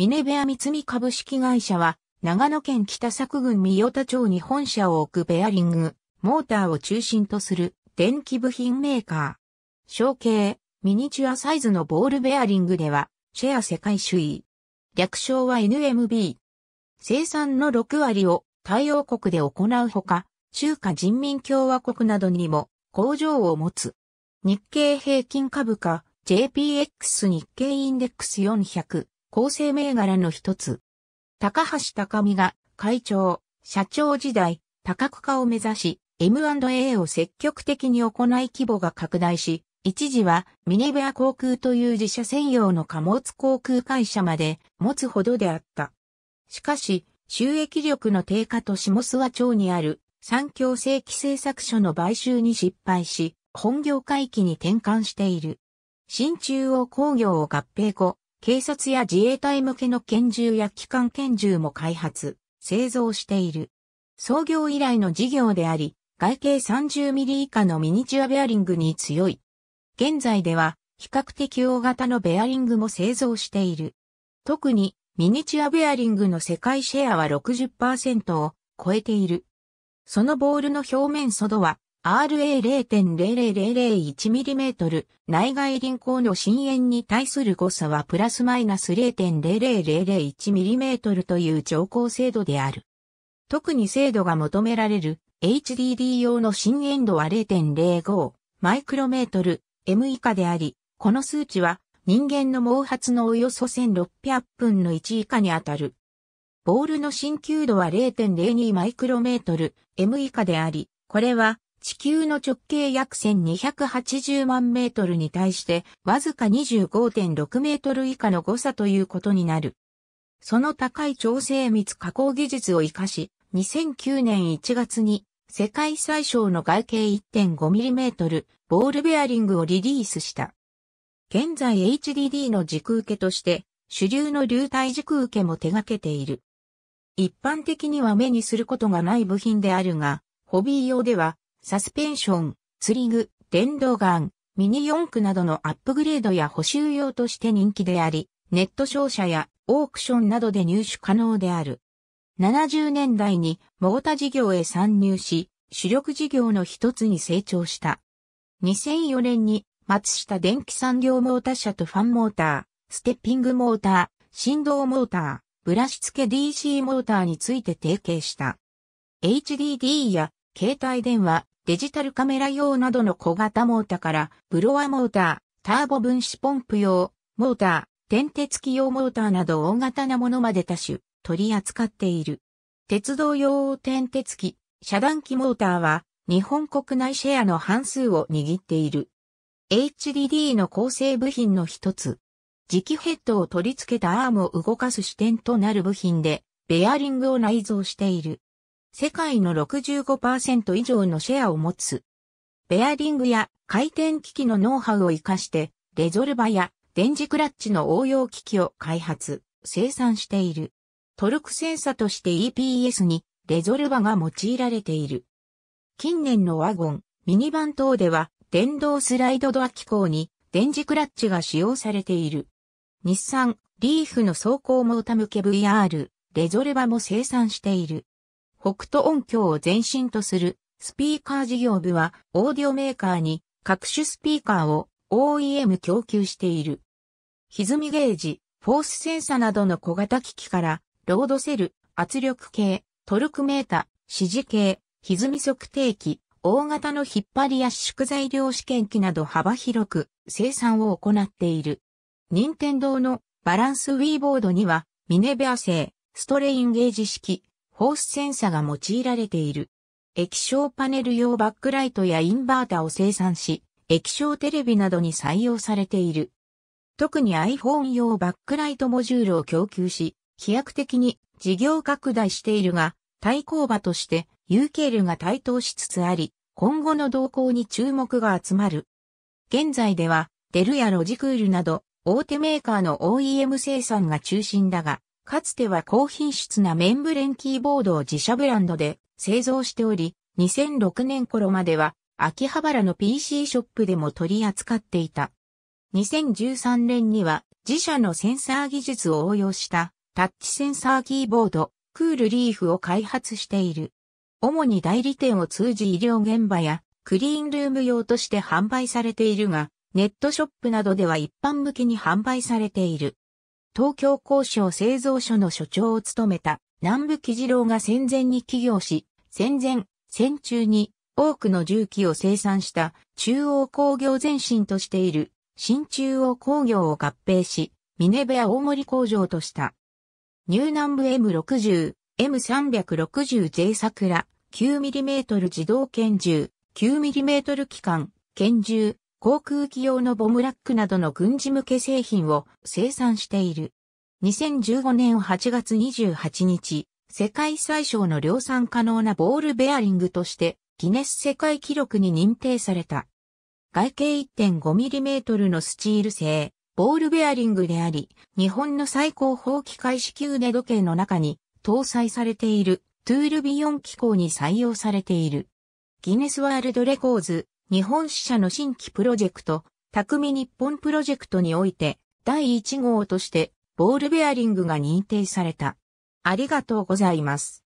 ミネベア三み株式会社は、長野県北作郡三代田町に本社を置くベアリング、モーターを中心とする電気部品メーカー。小型、ミニチュアサイズのボールベアリングでは、シェア世界首位。略称は NMB。生産の6割を太陽国で行うほか、中華人民共和国などにも工場を持つ。日経平均株価 JPX 日経インデックス400構成銘柄の一つ。高橋高美が会長、社長時代、多角化を目指し、M&A を積極的に行い規模が拡大し、一時はミネベア航空という自社専用の貨物航空会社まで持つほどであった。しかし、収益力の低下と下諏訪町にある産業正規製作所の買収に失敗し、本業回帰に転換している。新中央工業を合併後、警察や自衛隊向けの拳銃や機関拳銃も開発、製造している。創業以来の事業であり、外径3 0ミリ以下のミニチュアベアリングに強い。現在では、比較的大型のベアリングも製造している。特に、ミニチュアベアリングの世界シェアは60%を超えている。そのボールの表面外は RA0.00001mm 内外輪行の深淵に対する誤差はプラスマイナス 0.00001mm という超高精度である。特に精度が求められる HDD 用の深淵度は0.05マイクロメートル M 以下であり、この数値は人間の毛髪のおよそ1600分の1以下にあたる。ボールの深球度は0.02マイクロメートル M 以下であり、これは地球の直径約1280万メートルに対してわずか25.6メートル以下の誤差ということになる。その高い調整密加工技術を活かし、2009年1月に世界最小の外径1 5トルボールベアリングをリリースした。現在 HDD の軸受けとして主流の流体軸受けも手掛けている。一般的には目にすることがない部品であるが、ホビー用ではサスペンション、釣り具、電動ガン、ミニ四駆などのアップグレードや補修用として人気であり、ネット商社やオークションなどで入手可能である。70年代にモータ事業へ参入し、主力事業の一つに成長した。2004年に松下電機産業モータ社とファンモーター、ステッピングモーター、振動モーター、ブラシ付け DC モーターについて提携した。HDD や携帯電話、デジタルカメラ用などの小型モーターからブロワモーター、ターボ分子ポンプ用、モーター、点鉄機用モーターなど大型なものまで多種、取り扱っている。鉄道用点鉄機、遮断機モーターは日本国内シェアの半数を握っている。HDD の構成部品の一つ。磁気ヘッドを取り付けたアームを動かす視点となる部品で、ベアリングを内蔵している。世界の65%以上のシェアを持つ。ベアリングや回転機器のノウハウを活かして、レゾルバや電磁クラッチの応用機器を開発、生産している。トルクセンサとして EPS にレゾルバが用いられている。近年のワゴン、ミニバン等では電動スライドドア機構に電磁クラッチが使用されている。日産、リーフの走行モータ向け VR、レゾルバも生産している。北斗音響を前身とするスピーカー事業部はオーディオメーカーに各種スピーカーを OEM 供給している。歪みゲージ、フォースセンサなどの小型機器から、ロードセル、圧力計、トルクメータ、指示計、歪み測定器、大型の引っ張り圧縮材料試験機など幅広く生産を行っている。任天堂のバランスウィーボードには、ミネベア製、ストレインゲージ式、ホースセンサが用いられている。液晶パネル用バックライトやインバータを生産し、液晶テレビなどに採用されている。特に iPhone 用バックライトモジュールを供給し、飛躍的に事業拡大しているが、対抗馬として UKL が台頭しつつあり、今後の動向に注目が集まる。現在では、デルやロジクールなど、大手メーカーの OEM 生産が中心だが、かつては高品質なメンブレンキーボードを自社ブランドで製造しており、2006年頃までは秋葉原の PC ショップでも取り扱っていた。2013年には自社のセンサー技術を応用したタッチセンサーキーボード、クールリーフを開発している。主に代理店を通じ医療現場やクリーンルーム用として販売されているが、ネットショップなどでは一般向けに販売されている。東京工商製造所の所長を務めた南部喜次郎が戦前に起業し、戦前、戦中に多くの重機を生産した中央工業前身としている新中央工業を合併し、ミネベア大森工場とした。ニュー南部 M60、M360J 桜、9mm 自動拳銃、9mm 機関、拳銃、航空機用のボムラックなどの軍事向け製品を生産している。2015年8月28日、世界最小の量産可能なボールベアリングとしてギネス世界記録に認定された。外径 1.5mm のスチール製、ボールベアリングであり、日本の最高峰機械式腕時計の中に搭載されているトゥールビヨン機構に採用されている。ギネスワールドレコーズ日本支社の新規プロジェクト、匠日本プロジェクトにおいて、第1号として、ボールベアリングが認定された。ありがとうございます。